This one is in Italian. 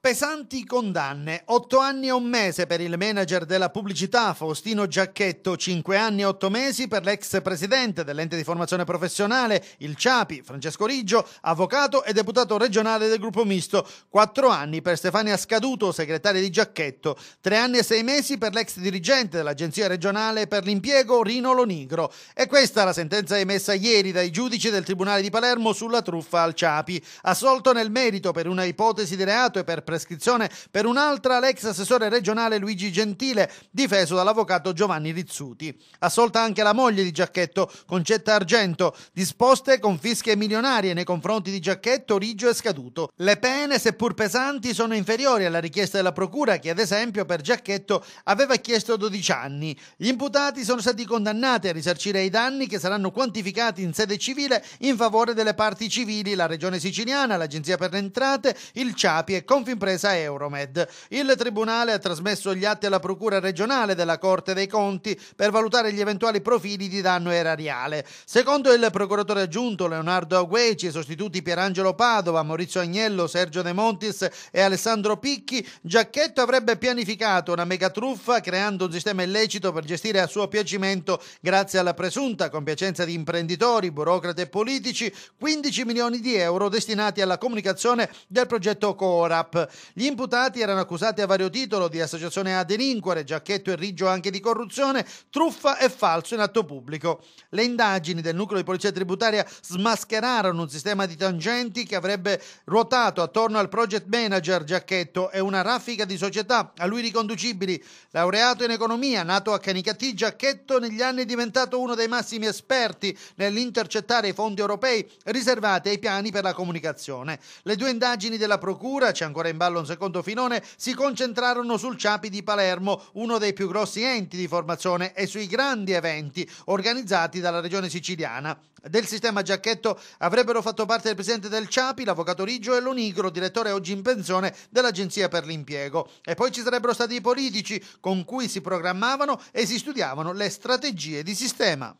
Pesanti condanne, 8 anni e un mese per il manager della pubblicità Faustino Giacchetto, 5 anni e 8 mesi per l'ex presidente dell'ente di formazione professionale, il Ciapi, Francesco Riggio, avvocato e deputato regionale del gruppo misto, 4 anni per Stefania Scaduto, segretaria di Giacchetto, 3 anni e 6 mesi per l'ex dirigente dell'Agenzia regionale per l'impiego Rino Lonigro. E questa è la sentenza emessa ieri dai giudici del Tribunale di Palermo sulla truffa al Ciapi, assolto nel merito per una ipotesi di reato e per prescrizione per un'altra l'ex assessore regionale Luigi Gentile, difeso dall'avvocato Giovanni Rizzuti. Assolta anche la moglie di Giacchetto, Concetta Argento, disposte confische milionarie nei confronti di Giacchetto, Riggio e Scaduto. Le pene, seppur pesanti, sono inferiori alla richiesta della procura che, ad esempio, per Giacchetto aveva chiesto 12 anni. Gli imputati sono stati condannati a risarcire i danni che saranno quantificati in sede civile in favore delle parti civili, la Regione Siciliana, l'Agenzia per le Entrate, il CIAPI e Confim impresa Euromed. Il Tribunale ha trasmesso gli atti alla Procura regionale della Corte dei Conti per valutare gli eventuali profili di danno erariale. Secondo il procuratore aggiunto Leonardo Agueci e sostituti Pierangelo Padova, Maurizio Agnello, Sergio De Montis e Alessandro Picchi, Giacchetto avrebbe pianificato una megatruffa creando un sistema illecito per gestire a suo piacimento, grazie alla presunta compiacenza di imprenditori, burocrati e politici, 15 milioni di euro destinati alla comunicazione del progetto Corap. Gli imputati erano accusati a vario titolo di associazione a delinquere, giacchetto e riggio anche di corruzione, truffa e falso in atto pubblico. Le indagini del nucleo di polizia tributaria smascherarono un sistema di tangenti che avrebbe ruotato attorno al project manager Giacchetto e una raffica di società a lui riconducibili. Laureato in economia, nato a Canicattì, Giacchetto negli anni è diventato uno dei massimi esperti nell'intercettare i fondi europei riservati ai piani per la comunicazione. Le due indagini della procura, c'è ancora in ballo un secondo filone si concentrarono sul Ciapi di Palermo, uno dei più grossi enti di formazione, e sui grandi eventi organizzati dalla regione siciliana. Del sistema Giacchetto avrebbero fatto parte il presidente del Ciapi, l'avvocato Riggio e Lonigro, direttore oggi in pensione dell'Agenzia per l'Impiego. E poi ci sarebbero stati i politici con cui si programmavano e si studiavano le strategie di sistema.